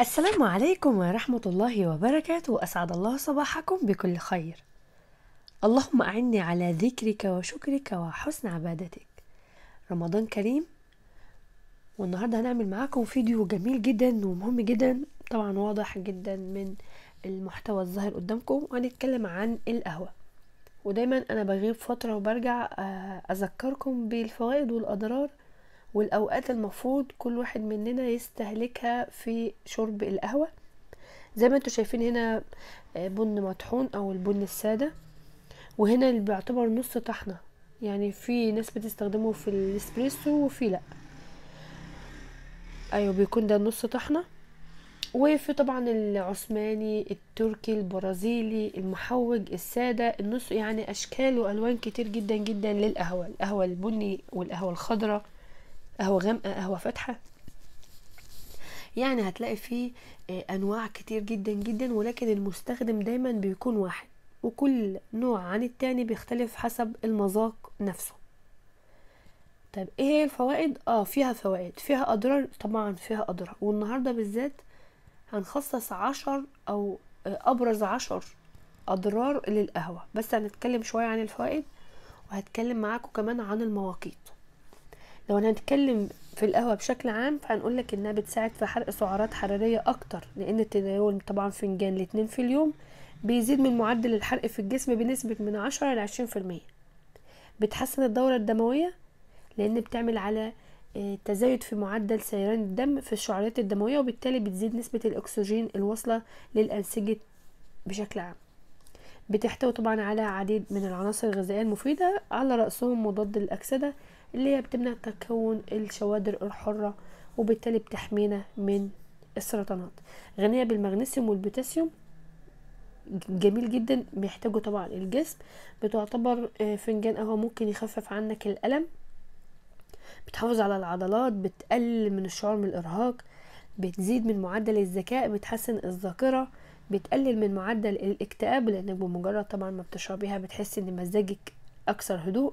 السلام عليكم ورحمة الله وبركاته أسعد الله صباحكم بكل خير اللهم أعني على ذكرك وشكرك وحسن عبادتك رمضان كريم والنهاردة هنعمل معاكم فيديو جميل جدا ومهم جدا طبعا واضح جدا من المحتوى الظاهر قدامكم وهنتكلم عن القهوة ودايما أنا بغيب فترة وبرجع آه، أذكركم بالفوائد والأضرار والاوقات المفروض كل واحد مننا يستهلكها في شرب القهوه زي ما انتم شايفين هنا آه، بن مطحون او البن الساده وهنا اللي بيعتبر نص طحنه يعني في ناس بتستخدمه في الاسبريسو وفي لا ايوه بيكون ده نص طحنه وفي طبعا العثماني التركي البرازيلي المحوج الساده النص يعني اشكال والوان كتير جدا جدا للقهوه القهوه البني والقهوه الخضراء قهوه غامقه قهوه فاتحه يعني هتلاقي فيه آه، انواع كتير جدا جدا ولكن المستخدم دايما بيكون واحد وكل نوع عن التاني بيختلف حسب المذاق نفسه طيب ايه هي الفوائد اه فيها فوائد فيها اضرار طبعا فيها اضرار والنهارده بالذات هنخصص عشر او آه، ابرز عشر اضرار للقهوه بس هنتكلم شويه عن الفوائد وهتكلم معاكم كمان عن المواقيت لو انا هنتكلم في القهوه بشكل عام فهنقول لك انها بتساعد في حرق سعرات حراريه اكتر لان تناول طبعا فنجان لاتنين في اليوم بيزيد من معدل الحرق في الجسم بنسبه من عشرة ل 20% بتحسن الدوره الدمويه لان بتعمل على آه، تزايد في معدل سيران الدم في الشعيرات الدمويه وبالتالي بتزيد نسبه الاكسجين الواصله للانسجه بشكل عام بتحتوي طبعا على عديد من العناصر الغذائية المفيدة على رأسهم مضاد الأكسدة اللي هي بتمنع تكون الشوادر الحرة وبالتالي بتحمينا من السرطانات غنية بالمغنيسيوم والبوتاسيوم جميل جدا بيحتاجه طبعا الجسم بتعتبر آه، فنجان قهوة ممكن يخفف عنك الألم بتحافظ على العضلات بتقلل من الشعور من الإرهاق بتزيد من معدل الذكاء بتحسن الذاكرة بتقلل من معدل الاكتئاب لانك بمجرد طبعا ما بتشربيها بتحس ان مزاجك اكثر هدوء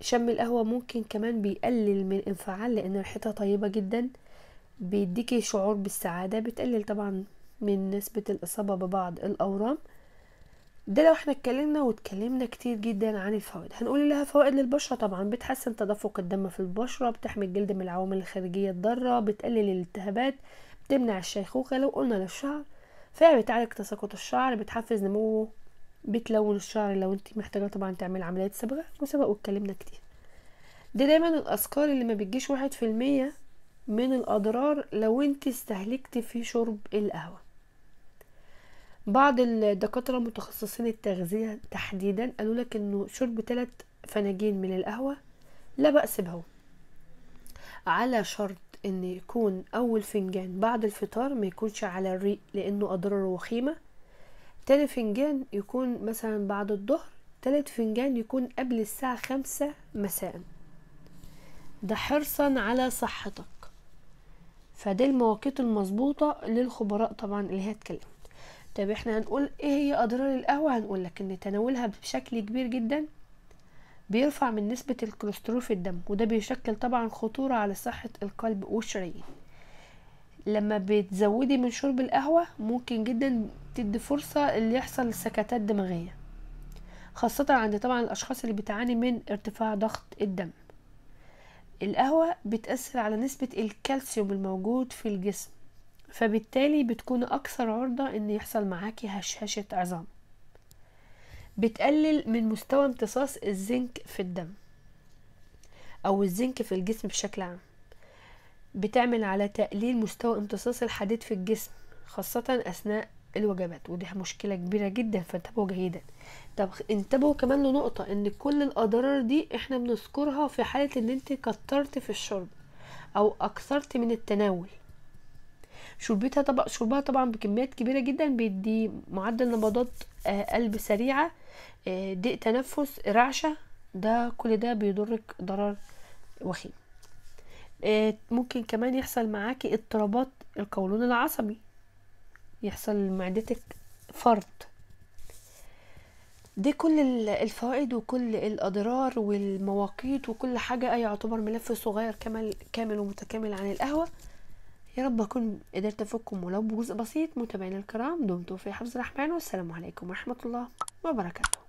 شم القهوة ممكن كمان بيقلل من الانفعال لان ريحتها طيبة جدا بيديكي شعور بالسعادة بتقلل طبعا من نسبة الاصابة ببعض الاورام ده لو احنا اتكلمنا واتكلمنا كتير جدا عن الفوائد هنقول لها فوائد للبشرة طبعا بتحسن تدفق الدم في البشرة بتحمي الجلد من العوامل الخارجية الضارة بتقلل الالتهابات بتمنع الشيخوخة لو قلنا للشعر بتعالج تساقط الشعر بتحفز نموه بتلون الشعر لو انت محتاجه طبعا تعملي عمليه صبغه وسبق واتكلمنا كتير ده دايما الاذكار اللي ما بتجيش واحد في المية من الاضرار لو انت استهلكت في شرب القهوه بعض الدكاترة متخصصين التغذية تحديدا قالوا لك انه شرب ثلاث فناجين من القهوة لا بأس بهو على شرط ان يكون اول فنجان بعد الفطار ما يكونش على الريق لانه اضراره وخيمه تاني فنجان يكون مثلا بعد الظهر تالت فنجان يكون قبل الساعة خمسة مساء ده حرصا على صحتك فده المواقيت المظبوطة للخبراء طبعا اللي هي اتكلمت طب احنا هنقول ايه هي اضرار القهوة هنقول لك ان تناولها بشكل كبير جدا بيرفع من نسبة الكوليسترول في الدم وده بيشكل طبعا خطورة على صحة القلب والشرايين لما بتزودي من شرب القهوة ممكن جدا تدي فرصة اللي يحصل سكتات دماغية خاصة عند طبعا الأشخاص اللي بتعاني من ارتفاع ضغط الدم القهوة بتأثر على نسبة الكالسيوم الموجود في الجسم فبالتالي بتكون أكثر عرضة إن يحصل معاكي هشاشة عظام بتقلل من مستوى امتصاص الزنك في الدم او الزنك في الجسم بشكل عام بتعمل على تقليل مستوى امتصاص الحديد في الجسم خاصة اثناء الوجبات ودي مشكلة كبيرة جدا فانتبهوا جيدا طب انتبهوا كمان لنقطة ان كل الاضرار دي احنا بنذكرها في حالة ان انت كترت في الشرب او اكثرت من التناول شربتها طبعا شربها طبعا بكميات كبيره جدا بيدي معدل نبضات آه، قلب سريعه آه، ضيق تنفس رعشه ده كل ده بيضرك ضرر وخيم آه، ممكن كمان يحصل معاكي اضطرابات القولون العصبي يحصل معدتك فرط دي كل الفوائد وكل الاضرار والمواقيت وكل حاجه يعتبر ملف صغير كامل كامل ومتكامل عن القهوه يا رب أكون قدرت أفكم ولو بجزء بسيط متابعينا الكرام دمتم في حفظ الرحمن والسلام عليكم ورحمة الله وبركاته